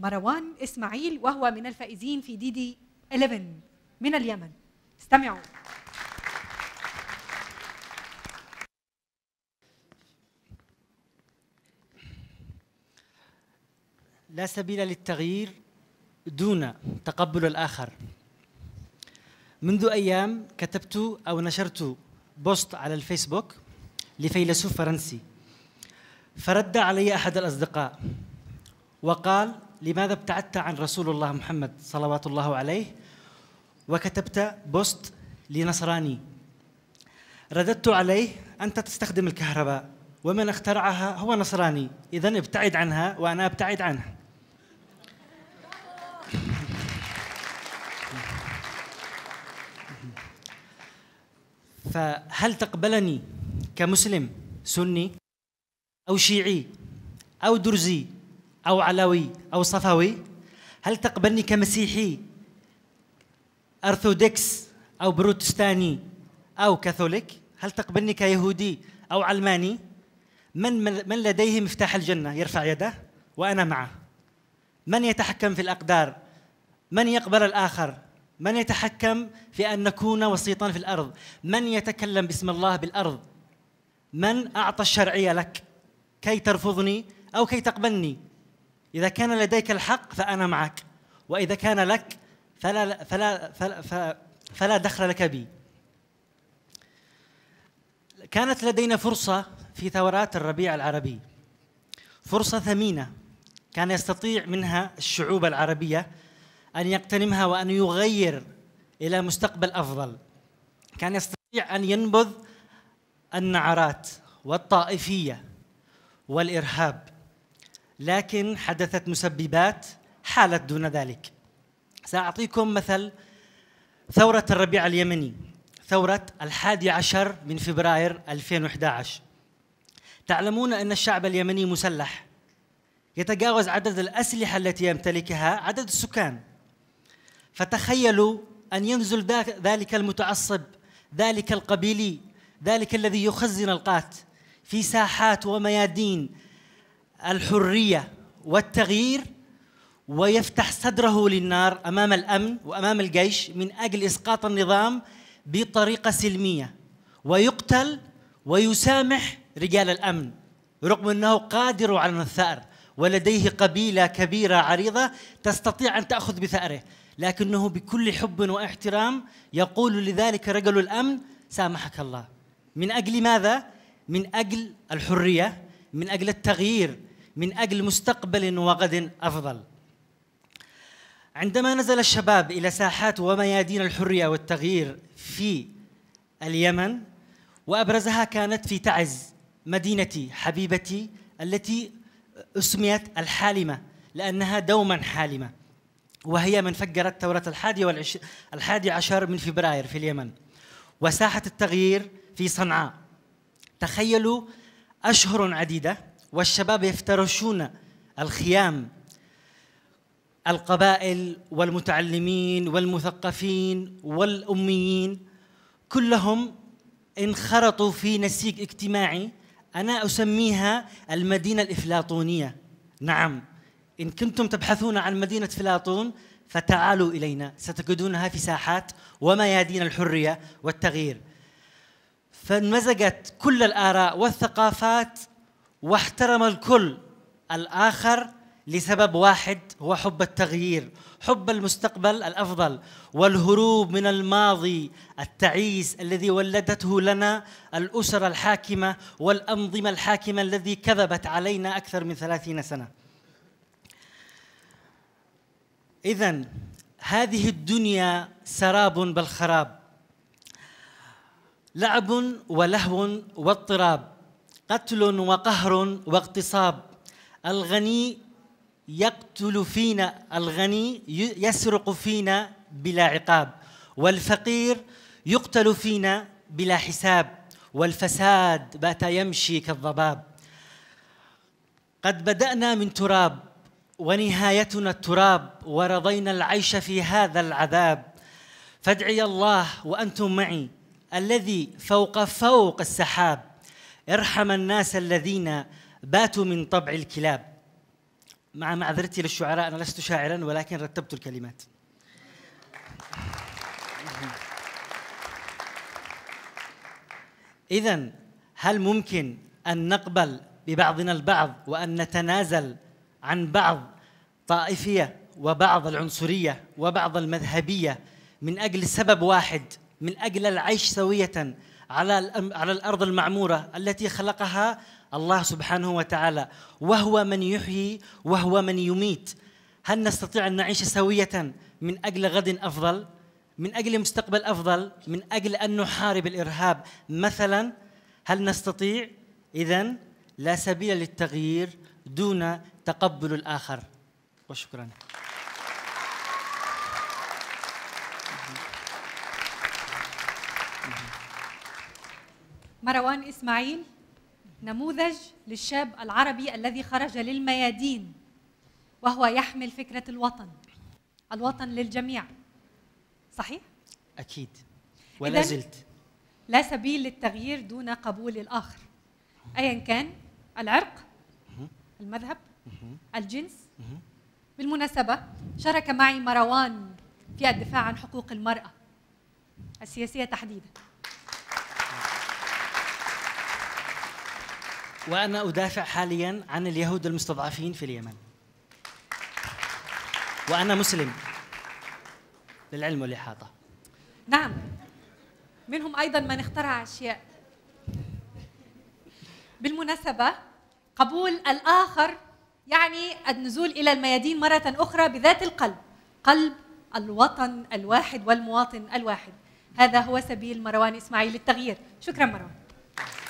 مروان إسماعيل وهو من الفائزين في ديدي 11 من اليمن استمعوا لا سبيل للتغيير دون تقبل الآخر منذ أيام كتبت أو نشرت بوست على الفيسبوك لفيلسوف فرنسي فرد علي أحد الأصدقاء وقال لماذا ابتعدت عن رسول الله محمد صلوات الله عليه وكتبت بوست لنصراني رددت عليه أنت تستخدم الكهرباء ومن اخترعها هو نصراني إذا ابتعد عنها وأنا أبتعد عنها فهل تقبلني كمسلم سني أو شيعي أو درزي أو علوي أو صفوي هل تقبلني كمسيحي أرثوذكس أو بروتستاني أو كاثوليك هل تقبلني كيهودي أو علماني من, من لديه مفتاح الجنة يرفع يده وأنا معه من يتحكم في الأقدار من يقبل الآخر من يتحكم في أن نكون وسيطا في الأرض من يتكلم باسم الله بالأرض من أعطى الشرعية لك كي ترفضني أو كي تقبلني إذا كان لديك الحق فأنا معك وإذا كان لك فلا فلا فلا, فلا, فلا دخل لك بي كانت لدينا فرصة في ثورات الربيع العربي فرصة ثمينة كان يستطيع منها الشعوب العربية أن يقتنمها وأن يغير إلى مستقبل أفضل كان يستطيع أن ينبذ النعرات والطائفية والإرهاب لكن حدثت مسببات حالت دون ذلك سأعطيكم مثل ثورة الربيع اليمني ثورة الحادي عشر من فبراير 2011 تعلمون أن الشعب اليمني مسلح يتجاوز عدد الأسلحة التي يمتلكها عدد السكان فتخيلوا أن ينزل ذلك المتعصب ذلك القبيلي ذلك الذي يخزن القات في ساحات وميادين الحريه والتغيير ويفتح صدره للنار امام الامن وامام الجيش من اجل اسقاط النظام بطريقه سلميه ويقتل ويسامح رجال الامن رغم انه قادر على الثأر ولديه قبيله كبيره عريضه تستطيع ان تاخذ بثأره لكنه بكل حب واحترام يقول لذلك رجل الامن سامحك الله من اجل ماذا؟ من اجل الحريه من اجل التغيير من اجل مستقبل وغد افضل. عندما نزل الشباب الى ساحات وميادين الحريه والتغيير في اليمن وابرزها كانت في تعز مدينتي حبيبتي التي اسميت الحالمه لانها دوما حالمه وهي من فجرت ثوره الحادي والعش... الحادي عشر من فبراير في اليمن وساحه التغيير في صنعاء تخيلوا اشهر عديده والشباب يفترشون الخيام القبائل والمتعلمين والمثقفين والأميين كلهم انخرطوا في نسيج اجتماعي أنا أسميها المدينة الإفلاطونية نعم إن كنتم تبحثون عن مدينة فلاطون فتعالوا إلينا ستجدونها في ساحات وميادين الحرية والتغيير فانمزجت كل الآراء والثقافات واحترم الكل الآخر لسبب واحد هو حب التغيير حب المستقبل الافضل والهروب من الماضي التعيس الذي ولدته لنا الاسر الحاكمه والانظمه الحاكمه الذي كذبت علينا اكثر من ثلاثين سنه اذا هذه الدنيا سراب بالخراب لعب ولهو واضطراب قتل وقهر واغتصاب الغني يقتل فينا الغني يسرق فينا بلا عقاب والفقير يقتل فينا بلا حساب والفساد بات يمشي كالضباب قد بدأنا من تراب ونهايتنا التراب ورضينا العيش في هذا العذاب فادعي الله وأنتم معي الذي فوق فوق السحاب ارحم الناس الذين باتوا من طبع الكلاب مع معذرتي للشعراء أنا لست شاعرا ولكن رتبت الكلمات إذا هل ممكن أن نقبل ببعضنا البعض وأن نتنازل عن بعض طائفية وبعض العنصرية وبعض المذهبية من أجل سبب واحد من أجل العيش سوية على على الارض المعموره التي خلقها الله سبحانه وتعالى وهو من يحيي وهو من يميت هل نستطيع ان نعيش سويه من اجل غد افضل من اجل مستقبل افضل من اجل ان نحارب الارهاب مثلا هل نستطيع اذا لا سبيل للتغيير دون تقبل الاخر وشكرا مروان إسماعيل نموذج للشاب العربي الذي خرج للميادين وهو يحمل فكرة الوطن الوطن للجميع صحيح؟ أكيد ولا زلت لا سبيل للتغيير دون قبول الآخر أيا كان العرق المذهب الجنس بالمناسبة شارك معي مروان في الدفاع عن حقوق المرأة السياسية تحديداً وأنا أدافع حاليا عن اليهود المستضعفين في اليمن وأنا مسلم للعلم والإحاطة نعم منهم أيضا من اخترع أشياء بالمناسبة قبول الآخر يعني النزول إلى الميادين مرة أخرى بذات القلب قلب الوطن الواحد والمواطن الواحد هذا هو سبيل مروان إسماعيل للتغيير شكرا مروان